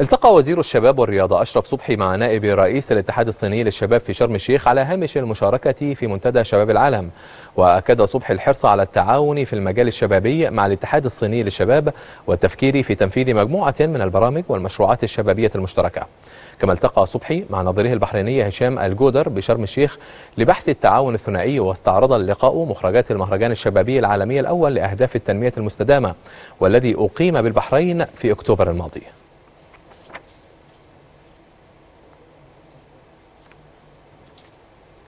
التقى وزير الشباب والرياضة أشرف صبحي مع نائب رئيس الاتحاد الصيني للشباب في شرم الشيخ على هامش المشاركة في منتدى شباب العالم وأكد صبحي الحرص على التعاون في المجال الشبابي مع الاتحاد الصيني للشباب والتفكير في تنفيذ مجموعة من البرامج والمشروعات الشبابية المشتركة كما التقى صبحي مع نظيره البحريني هشام الجودر بشرم الشيخ لبحث التعاون الثنائي واستعرض اللقاء مخرجات المهرجان الشبابي العالمي الأول لأهداف التنمية المستدامة والذي أقيم بالبحرين في أكتوبر الماضي